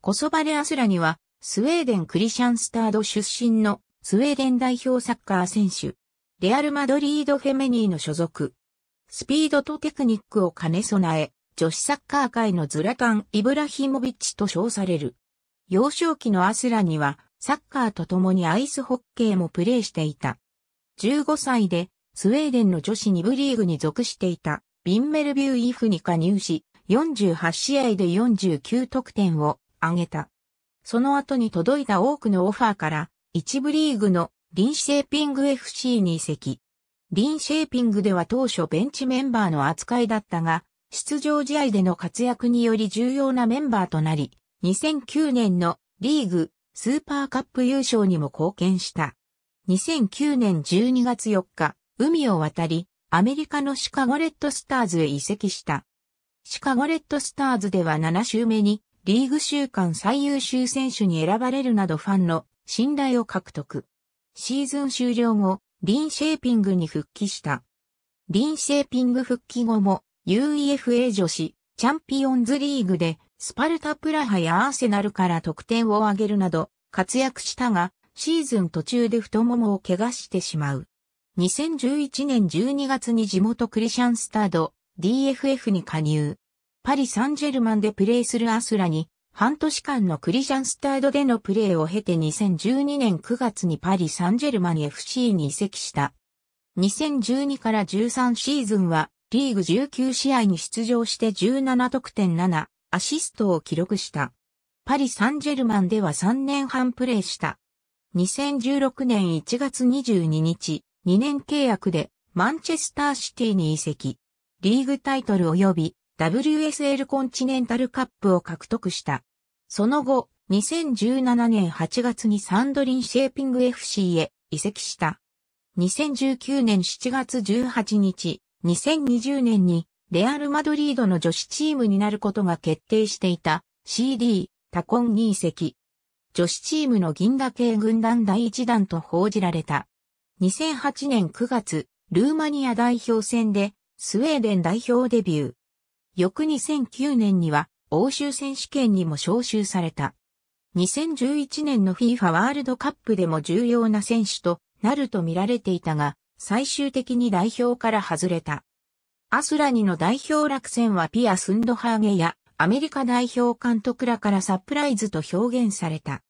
コソバレ・アスラニは、スウェーデン・クリシャンスタード出身のスウェーデン代表サッカー選手。レアル・マドリード・フェメニーの所属。スピードとテクニックを兼ね備え、女子サッカー界のズラタン・イブラヒモビッチと称される。幼少期のアスラには、サッカーと共にアイスホッケーもプレーしていた。15歳で、スウェーデンの女子2部リーグに属していた、ビンメルビューイフに加入し、48試合で49得点を挙げた。その後に届いた多くのオファーから、一部リーグのリンシェーピング FC に移籍。リンシェーピングでは当初ベンチメンバーの扱いだったが、出場試合での活躍により重要なメンバーとなり、2009年のリーグスーパーカップ優勝にも貢献した。2009年12月4日、海を渡り、アメリカのシカゴレッドスターズへ移籍した。シカゴレッドスターズでは7週目にリーグ週間最優秀選手に選ばれるなどファンの信頼を獲得。シーズン終了後、リンシェーピングに復帰した。リンシェーピング復帰後も UEFA 女子チャンピオンズリーグでスパルタプラハやアーセナルから得点を挙げるなど活躍したがシーズン途中で太ももを怪我してしまう。2011年12月に地元クリシャンスタード DFF に加入。パリ・サンジェルマンでプレーするアスラに、半年間のクリジャンスタードでのプレーを経て2012年9月にパリ・サンジェルマン FC に移籍した。2012から13シーズンは、リーグ19試合に出場して17得点7、アシストを記録した。パリ・サンジェルマンでは3年半プレーした。2016年1月22日、2年契約でマンチェスターシティに移籍。リーグタイトル及び WSL コンチネンタルカップを獲得した。その後、2017年8月にサンドリンシェーピング FC へ移籍した。2019年7月18日、2020年にレアル・マドリードの女子チームになることが決定していた CD タコンに移籍。女子チームの銀河系軍団第1弾と報じられた。2008年9月、ルーマニア代表戦でスウェーデン代表デビュー。翌2009年には欧州選手権にも招集された。2011年の FIFA ワールドカップでも重要な選手となると見られていたが、最終的に代表から外れた。アスラニの代表落選はピア・スンドハーゲやアメリカ代表監督らからサプライズと表現された。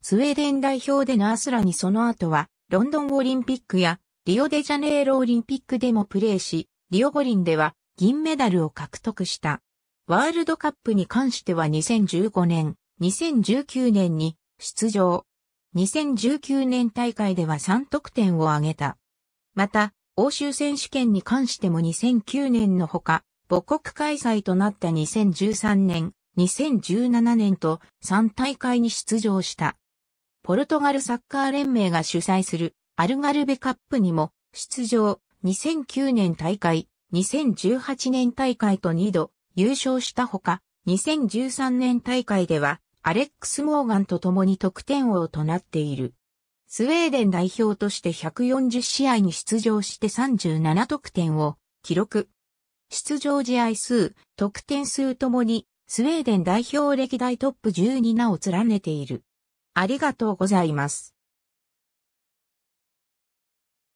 スウェーデン代表でのアスラニその後はロンドンオリンピックやリオデジャネイロオリンピックでもプレーし、リオ五輪では銀メダルを獲得した。ワールドカップに関しては2015年、2019年に出場。2019年大会では3得点を挙げた。また、欧州選手権に関しても2009年のほか、母国開催となった2013年、2017年と3大会に出場した。ポルトガルサッカー連盟が主催するアルガルベカップにも出場2009年大会、2018年大会と2度優勝したほか、2013年大会ではアレックス・モーガンと共に得点王となっている。スウェーデン代表として140試合に出場して37得点を記録。出場試合数、得点数ともにスウェーデン代表歴代トップ12名を連ねている。ありがとうございます。